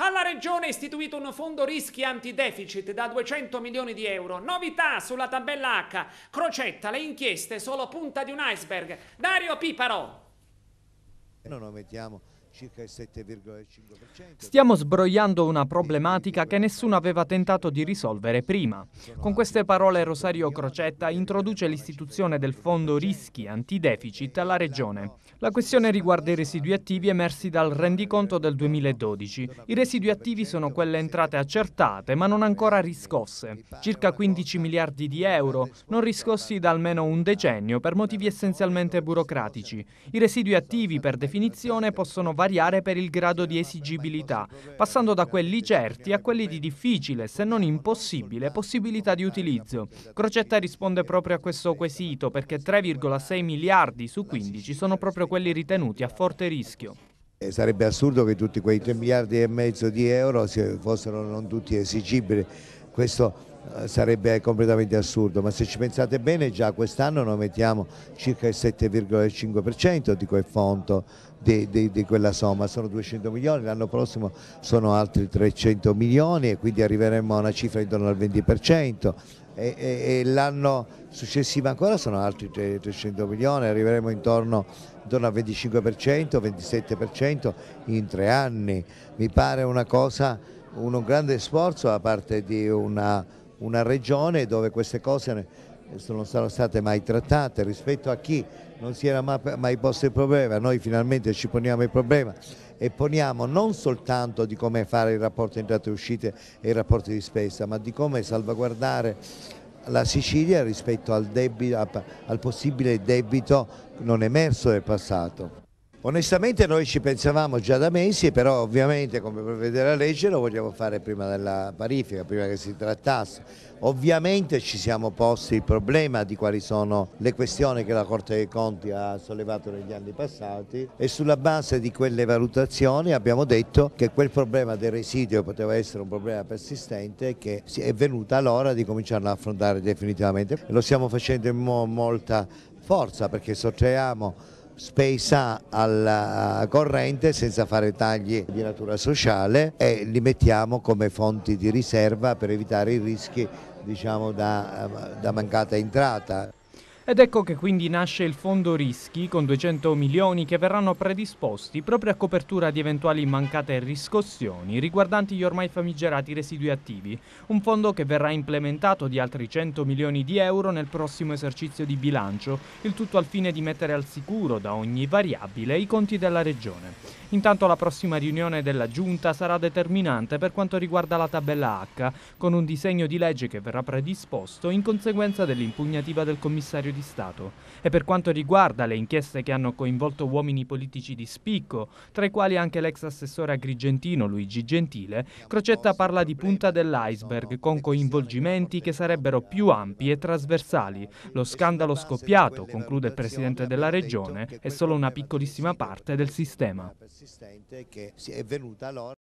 Alla Regione è istituito un fondo rischi antideficit da 200 milioni di euro. Novità sulla tabella H. Crocetta, le inchieste, solo punta di un iceberg. Dario Piparo. Non mettiamo circa il 7,5%. Stiamo sbrogliando una problematica che nessuno aveva tentato di risolvere prima. Con queste parole Rosario Crocetta introduce l'istituzione del fondo rischi antideficit alla Regione. La questione riguarda i residui attivi emersi dal rendiconto del 2012. I residui attivi sono quelle entrate accertate ma non ancora riscosse, circa 15 miliardi di euro, non riscossi da almeno un decennio per motivi essenzialmente burocratici. I residui attivi per definizione possono variare per il grado di esigibilità, passando da quelli certi a quelli di difficile, se non impossibile, possibilità di utilizzo. Crocetta risponde proprio a questo quesito perché 3,6 miliardi su 15 sono proprio quelli ritenuti a forte rischio. E sarebbe assurdo che tutti quei 3 miliardi e mezzo di euro fossero non tutti esigibili. Questo eh, sarebbe completamente assurdo, ma se ci pensate bene già quest'anno noi mettiamo circa il 7,5% di quel fondo, di, di, di, quella somma, sono 200 milioni, l'anno prossimo sono altri 300 milioni e quindi arriveremo a una cifra intorno al 20% e, e, e l'anno successivo ancora sono altri 300 milioni, arriveremo intorno, intorno al 25%, 27% in tre anni, mi pare una cosa, un, un grande sforzo da parte di una una regione dove queste cose non sono state mai trattate rispetto a chi non si era mai posto il problema, noi finalmente ci poniamo il problema e poniamo non soltanto di come fare il rapporto entrate e uscite e i rapporti di spesa, ma di come salvaguardare la Sicilia rispetto al, debito, al possibile debito non emerso del passato. Onestamente noi ci pensavamo già da mesi, però ovviamente come prevede la legge lo vogliamo fare prima della parifica, prima che si trattasse. Ovviamente ci siamo posti il problema di quali sono le questioni che la Corte dei Conti ha sollevato negli anni passati e sulla base di quelle valutazioni abbiamo detto che quel problema del residuo poteva essere un problema persistente e che è venuta l'ora di cominciarlo a affrontare definitivamente. Lo stiamo facendo in molta forza perché sottraiamo spesa alla corrente senza fare tagli di natura sociale e li mettiamo come fonti di riserva per evitare i rischi diciamo, da, da mancata entrata. Ed ecco che quindi nasce il fondo rischi con 200 milioni che verranno predisposti proprio a copertura di eventuali mancate riscossioni riguardanti gli ormai famigerati residui attivi, un fondo che verrà implementato di altri 100 milioni di euro nel prossimo esercizio di bilancio, il tutto al fine di mettere al sicuro da ogni variabile i conti della regione. Intanto la prossima riunione della Giunta sarà determinante per quanto riguarda la tabella H, con un disegno di legge che verrà predisposto in conseguenza dell'impugnativa del Commissario di Stato. E per quanto riguarda le inchieste che hanno coinvolto uomini politici di spicco, tra i quali anche l'ex assessore agrigentino Luigi Gentile, Crocetta parla di punta dell'iceberg con coinvolgimenti che sarebbero più ampi e trasversali. Lo scandalo scoppiato, conclude il Presidente della Regione, è solo una piccolissima parte del sistema consistente che è venuta allora